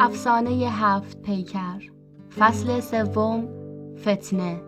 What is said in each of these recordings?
افسانه هفت پیکر فصل سوم فتنه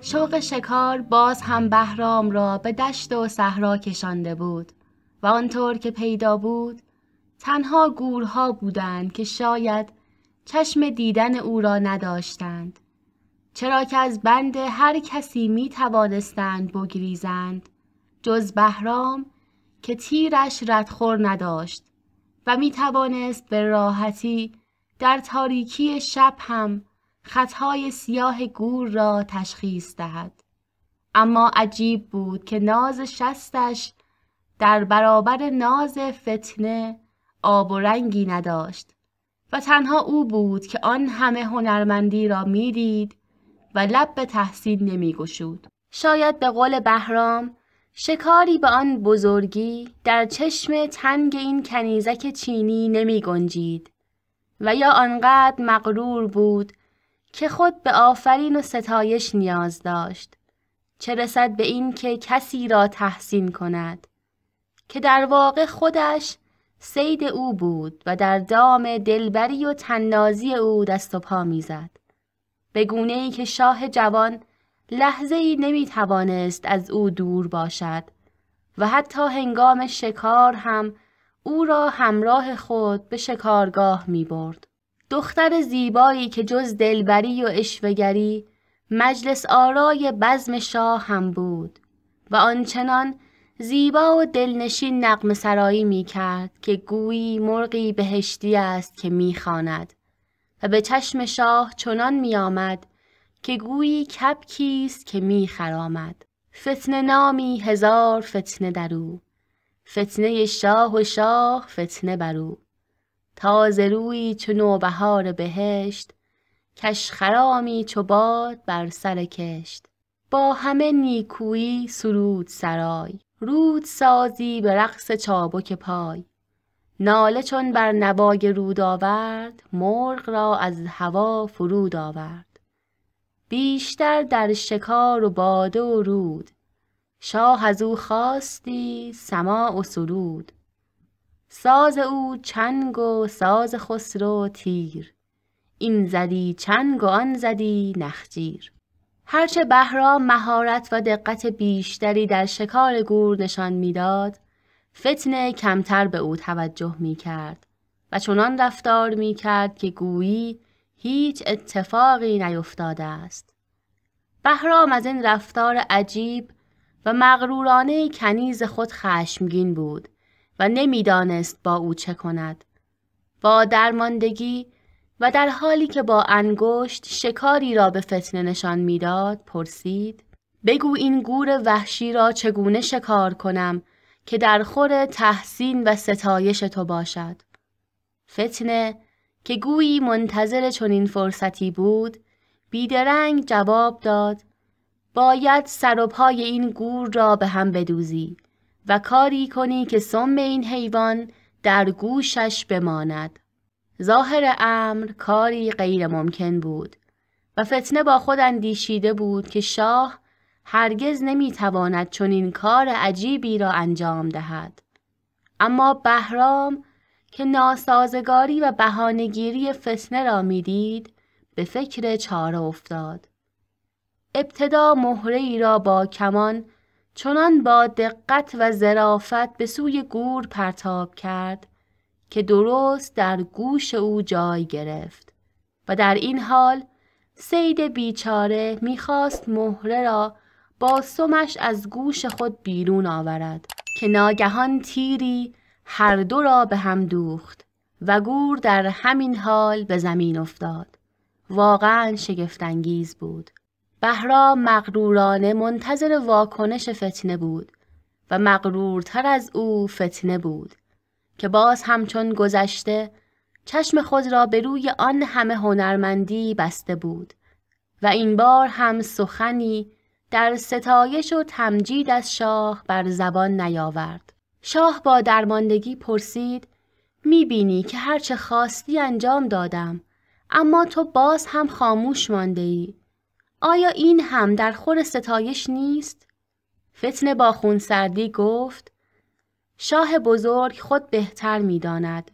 شوق شکار باز هم بهرام را به دشت و صحرا کشانده بود و آنطور که پیدا بود تنها گورها بودند که شاید چشم دیدن او را نداشتند چرا که از بند هر کسی می توانستند بگریزند جز بهرام که تیرش ردخور نداشت و می توانست به راحتی در تاریکی شب هم خطهای سیاه گور را تشخیص دهد اما عجیب بود که ناز شستش در برابر ناز فتنه آب و رنگی نداشت و تنها او بود که آن همه هنرمندی را میدید و لب به تحسین نمیگشود شاید به قول بهرام شکاری به آن بزرگی در چشم تنگ این کنیزک چینی نمی گنجید و یا آنقدر مغرور بود که خود به آفرین و ستایش نیاز داشت چه رسد به این که کسی را تحسین کند که در واقع خودش سید او بود و در دام دلبری و تننازی او دست و پا میزد. به گونه ای که شاه جوان لحظه ای نمی توانست از او دور باشد و حتی هنگام شکار هم او را همراه خود به شکارگاه می برد. دختر زیبایی که جز دلبری و اشوگری مجلس آرای بزم شاه هم بود و آنچنان زیبا و دلنشین نقم سرایی می کرد که گویی مرغی بهشتی است که می خاند و به چشم شاه چنان می آمد که گویی کپ کیست که می خرامد. فتنه نامی هزار فتنه در او فتنه شاه و شاه فتنه بر او تازه رویی چو نوبهار بهشت کش خرامی چو باد بر سر کشت با همه نیکویی سرود سرای رود سازی به رقص چابک پای ناله چون بر نبای رود آورد مرغ را از هوا فرود آورد بیشتر در شکار و باده و رود شاه از او خواستی سما و سرود ساز او چنگ و ساز خسرو تیر این زدی چنگ و آن زدی نخجیر هرچه بهرام مهارت و دقت بیشتری در شکار گور نشان میداد فتنه کمتر به او توجه می کرد و چنان رفتار می کرد که گویی هیچ اتفاقی نیفتاده است. بهرام از این رفتار عجیب و مغرورانه کنیز خود خشمگین بود و نمیدانست با او چه کند. با درماندگی و در حالی که با انگشت شکاری را به فتنه نشان میداد پرسید بگو این گور وحشی را چگونه شکار کنم که در خور تحسین و ستایش تو باشد فتنه که گویی منتظر چنین فرصتی بود بیدرنگ جواب داد باید سر و پای این گور را به هم بدوزی و کاری کنی که سم این حیوان در گوشش بماند ظاهر امر کاری غیر ممکن بود و فتنه با خود اندیشیده بود که شاه هرگز نمیتواند این کار عجیبی را انجام دهد اما بهرام که ناسازگاری و بهانهگیری فتنه را میدید به فکر چاره افتاد ابتدا مهره ای را با کمان چنان با دقت و زرافت به سوی گور پرتاب کرد که درست در گوش او جای گرفت و در این حال سید بیچاره میخواست مهره را با سمش از گوش خود بیرون آورد که ناگهان تیری هر دو را به هم دوخت و گور در همین حال به زمین افتاد واقعا شگفتانگیز بود بهرا مغرورانه منتظر واکنش فتنه بود و مغرورتر از او فتنه بود که باز همچون گذشته چشم خود را به روی آن همه هنرمندی بسته بود و این بار هم سخنی در ستایش و تمجید از شاه بر زبان نیاورد. شاه با درماندگی پرسید میبینی که هرچه خواستی انجام دادم اما تو باز هم خاموش مانده ای. آیا این هم در خور ستایش نیست؟ فتن با خونسردی گفت شاه بزرگ خود بهتر می داند.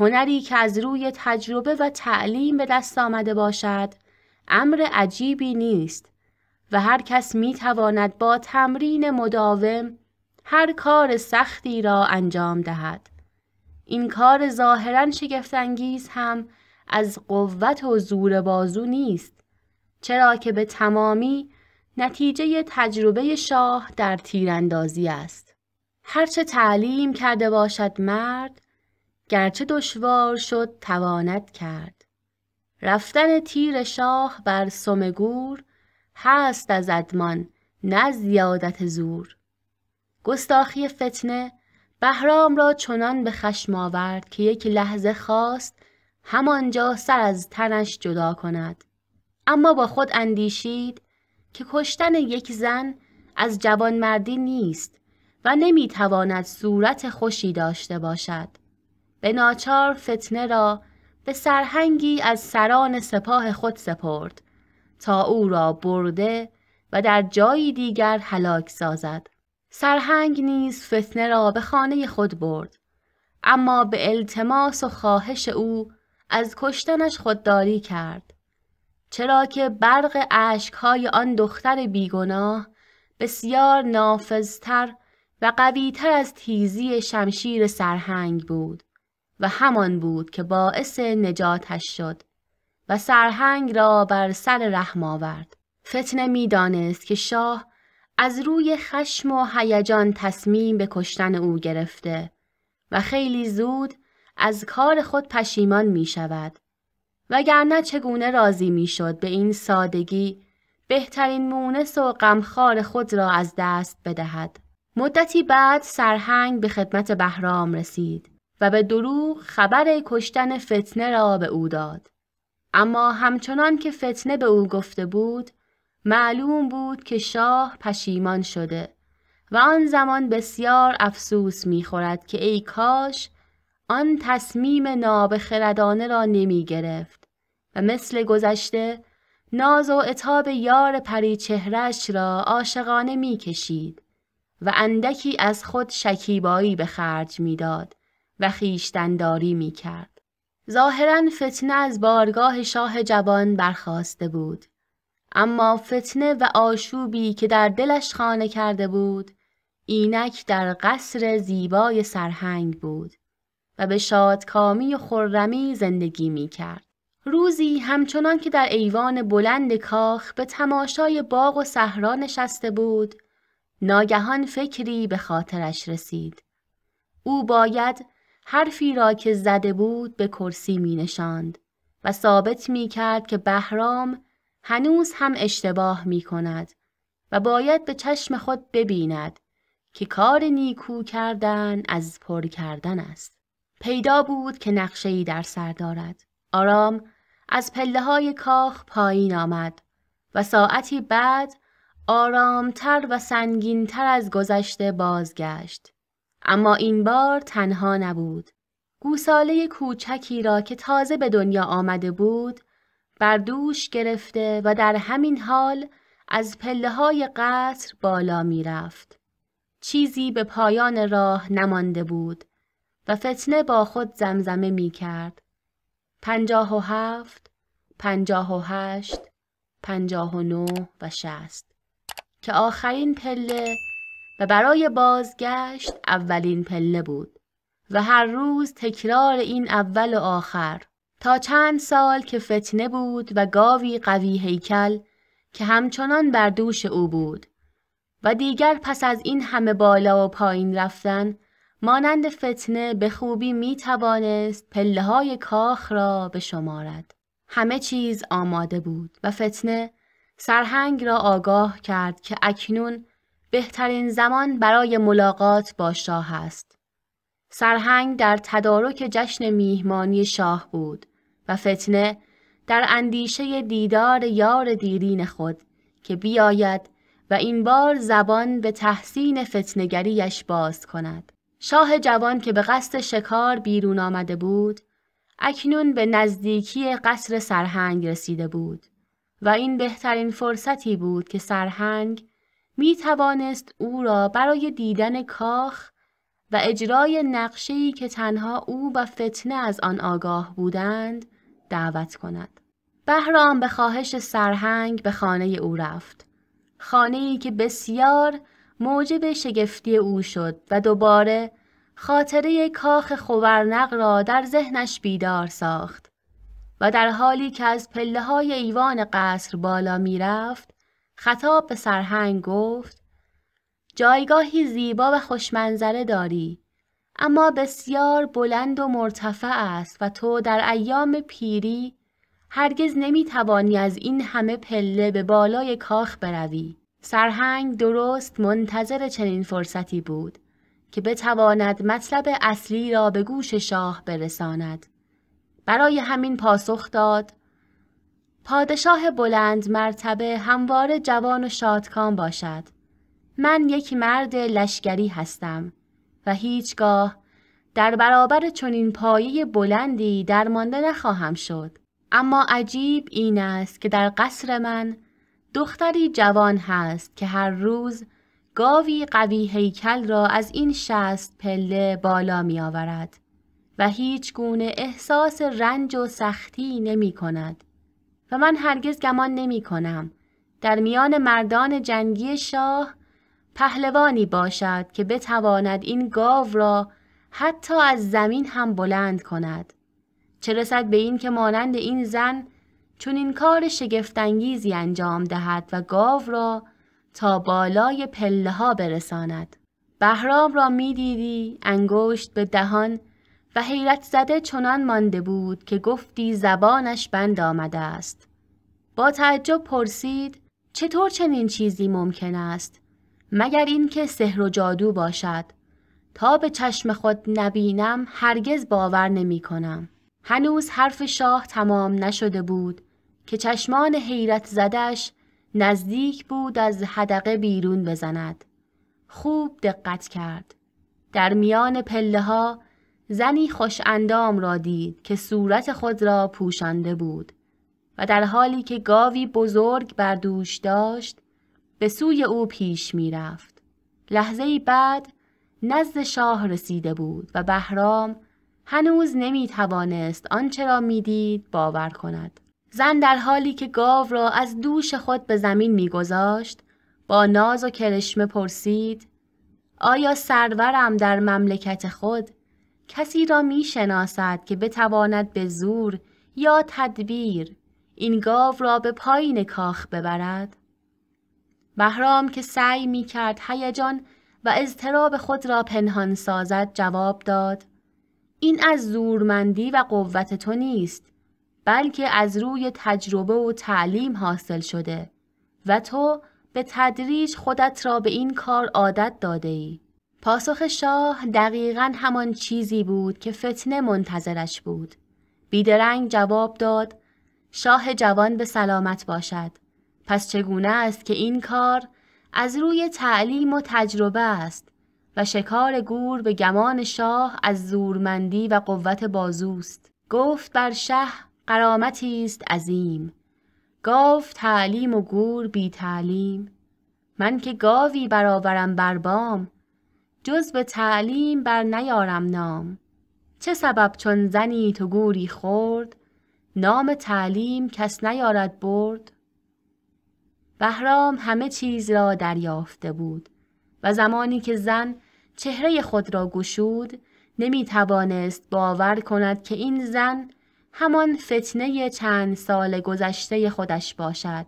هنری که از روی تجربه و تعلیم به دست آمده باشد امر عجیبی نیست و هر کس می تواند با تمرین مداوم هر کار سختی را انجام دهد. این کار ظاهرا شگفتانگیز هم از قوت و زور بازو نیست چرا که به تمامی نتیجه تجربه شاه در تیراندازی است. هرچه تعلیم کرده باشد مرد گرچه دشوار شد تواند کرد رفتن تیر شاه بر سم گور هست از ادمان نه زیادت زور گستاخی فتنه بهرام را چنان به خشم آورد که یک لحظه خواست همانجا سر از تنش جدا کند اما با خود اندیشید که کشتن یک زن از جوانمردی نیست و نمیتواند صورت خوشی داشته باشد به ناچار فتنه را به سرهنگی از سران سپاه خود سپرد تا او را برده و در جایی دیگر هلاک سازد سرهنگ نیز فتنه را به خانه خود برد اما به التماس و خواهش او از کشتنش خودداری کرد چرا که برق عشقهای آن دختر بیگناه بسیار نافذتر و تر از تیزی شمشیر سرهنگ بود و همان بود که باعث نجاتش شد و سرهنگ را بر سر رحم آورد. فتنه میدانست که شاه از روی خشم و هیجان تصمیم به کشتن او گرفته و خیلی زود از کار خود پشیمان می شود وگرنه چگونه راضی می شد به این سادگی بهترین مونس و غمخوار خود را از دست بدهد. مدتی بعد سرهنگ به خدمت بهرام رسید و به دروغ خبر کشتن فتنه را به او داد. اما همچنان که فتنه به او گفته بود معلوم بود که شاه پشیمان شده و آن زمان بسیار افسوس میخورد که ای کاش آن تصمیم نابخردانه را نمی گرفت و مثل گذشته ناز و اتاب یار پری چهرش را عاشقانه می کشید. و اندکی از خود شکیبایی به خرج میداد و خیشتنداری می کرد. ظاهرا فتنه از بارگاه شاه جوان برخواسته بود. اما فتنه و آشوبی که در دلش خانه کرده بود اینک در قصر زیبای سرهنگ بود و به شادکامی و خرمی زندگی می کرد. روزی همچنان که در ایوان بلند کاخ به تماشای باغ و صحرا نشسته بود ناگهان فکری به خاطرش رسید. او باید حرفی را که زده بود به کرسی می نشاند و ثابت می کرد که بهرام هنوز هم اشتباه می کند و باید به چشم خود ببیند که کار نیکو کردن از پر کردن است. پیدا بود که نقشه‌ای در سر دارد. آرام از پله های کاخ پایین آمد و ساعتی بعد آرامتر و سنگینتر از گذشته بازگشت. اما این بار تنها نبود. گوساله کوچکی را که تازه به دنیا آمده بود بر دوش گرفته و در همین حال از پله های قصر بالا می رفت. چیزی به پایان راه نمانده بود و فتنه با خود زمزمه می کرد. پنجاه و هفت، پنجاه و هشت، پنجاه و نو و شست. که آخرین پله و برای بازگشت اولین پله بود و هر روز تکرار این اول و آخر تا چند سال که فتنه بود و گاوی قوی هیکل که همچنان بر دوش او بود و دیگر پس از این همه بالا و پایین رفتن مانند فتنه به خوبی می توانست پله های کاخ را به شمارد. همه چیز آماده بود و فتنه سرهنگ را آگاه کرد که اکنون بهترین زمان برای ملاقات با شاه است. سرهنگ در تدارک جشن میهمانی شاه بود و فتنه در اندیشه دیدار یار دیرین خود که بیاید و این بار زبان به تحسین فتنگریش باز کند. شاه جوان که به قصد شکار بیرون آمده بود، اکنون به نزدیکی قصر سرهنگ رسیده بود. و این بهترین فرصتی بود که سرهنگ می توانست او را برای دیدن کاخ و اجرای نقشهی که تنها او و فتنه از آن آگاه بودند دعوت کند. بهرام به خواهش سرهنگ به خانه او رفت. خانه ای که بسیار موجب شگفتی او شد و دوباره خاطره کاخ خوبرنق را در ذهنش بیدار ساخت و در حالی که از پله های ایوان قصر بالا می رفت خطاب به سرهنگ گفت جایگاهی زیبا و خوشمنظره داری اما بسیار بلند و مرتفع است و تو در ایام پیری هرگز نمی توانی از این همه پله به بالای کاخ بروی. سرهنگ درست منتظر چنین فرصتی بود که بتواند مطلب اصلی را به گوش شاه برساند. برای همین پاسخ داد پادشاه بلند مرتبه هموار جوان و شادکان باشد. من یک مرد لشگری هستم و هیچگاه در برابر چنین پایه بلندی درمانده نخواهم شد. اما عجیب این است که در قصر من دختری جوان هست که هر روز گاوی قوی هیکل را از این شست پله بالا می آورد. و هیچ گونه احساس رنج و سختی نمی کند و من هرگز گمان نمی کنم در میان مردان جنگی شاه پهلوانی باشد که بتواند این گاو را حتی از زمین هم بلند کند چه رسد به این که مانند این زن چون این کار شگفتانگیزی انجام دهد و گاو را تا بالای پله ها برساند بهرام را دیدی انگشت به دهان و حیرت زده چنان مانده بود که گفتی زبانش بند آمده است. با تعجب پرسید چطور چنین چیزی ممکن است؟ مگر اینکه سحر و جادو باشد. تا به چشم خود نبینم هرگز باور نمی کنم. هنوز حرف شاه تمام نشده بود که چشمان حیرت زدش نزدیک بود از حدقه بیرون بزند. خوب دقت کرد. در میان پله ها زنی خوش اندام را دید که صورت خود را پوشانده بود و در حالی که گاوی بزرگ بر دوش داشت به سوی او پیش می رفت. لحظه بعد نزد شاه رسیده بود و بهرام هنوز نمی توانست آنچه را می دید باور کند. زن در حالی که گاو را از دوش خود به زمین می گذاشت با ناز و کرشمه پرسید آیا سرورم در مملکت خود کسی را می شناسد که بتواند به زور یا تدبیر این گاو را به پایین کاخ ببرد؟ بهرام که سعی می کرد هیجان و اضطراب خود را پنهان سازد جواب داد این از زورمندی و قوت تو نیست بلکه از روی تجربه و تعلیم حاصل شده و تو به تدریج خودت را به این کار عادت داده ای. پاسخ شاه دقیقا همان چیزی بود که فتنه منتظرش بود. بیدرنگ جواب داد شاه جوان به سلامت باشد. پس چگونه است که این کار از روی تعلیم و تجربه است و شکار گور به گمان شاه از زورمندی و قوت بازوست. گفت بر شه قرامتی است عظیم. گفت تعلیم و گور بی تعلیم. من که گاوی برآورم بر بام جز به تعلیم بر نیارم نام چه سبب چون زنی تو گوری خورد نام تعلیم کس نیارد برد بهرام همه چیز را دریافته بود و زمانی که زن چهره خود را گشود نمی توانست باور کند که این زن همان فتنه چند سال گذشته خودش باشد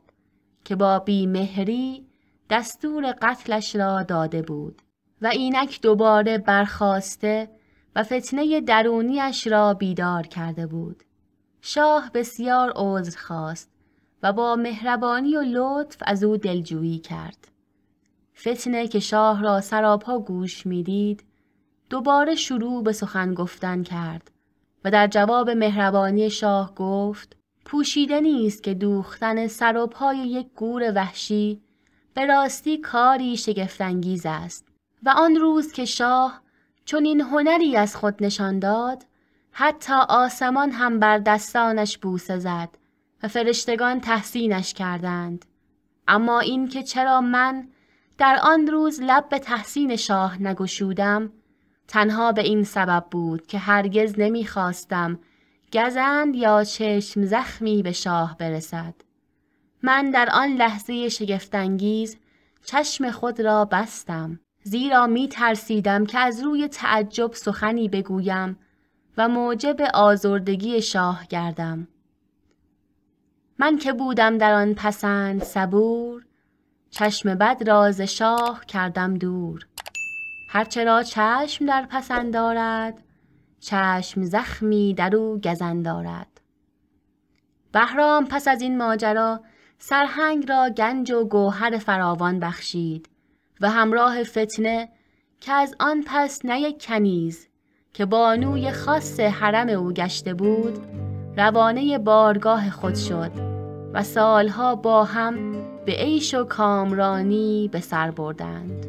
که با بیمهری دستور قتلش را داده بود. و اینک دوباره برخواسته و فتنه درونیش را بیدار کرده بود. شاه بسیار عذر خواست و با مهربانی و لطف از او دلجویی کرد. فتنه که شاه را سراپا گوش میدید دوباره شروع به سخن گفتن کرد و در جواب مهربانی شاه گفت پوشیده نیست که دوختن سر و یک گور وحشی به راستی کاری شگفتانگیز است و آن روز که شاه چون این هنری از خود نشان داد حتی آسمان هم بر دستانش بوسه زد و فرشتگان تحسینش کردند اما این که چرا من در آن روز لب به تحسین شاه نگشودم تنها به این سبب بود که هرگز نمیخواستم گزند یا چشم زخمی به شاه برسد من در آن لحظه شگفتانگیز چشم خود را بستم زیرا می ترسیدم که از روی تعجب سخنی بگویم و موجب آزردگی شاه گردم. من که بودم در آن پسند صبور چشم بد راز شاه کردم دور هرچرا چشم در پسند دارد چشم زخمی در او گزن دارد بهرام پس از این ماجرا سرهنگ را گنج و گوهر فراوان بخشید و همراه فتنه که از آن پس نه یک کنیز که بانوی خاص حرم او گشته بود روانه بارگاه خود شد و سالها با هم به عیش و کامرانی به سر بردند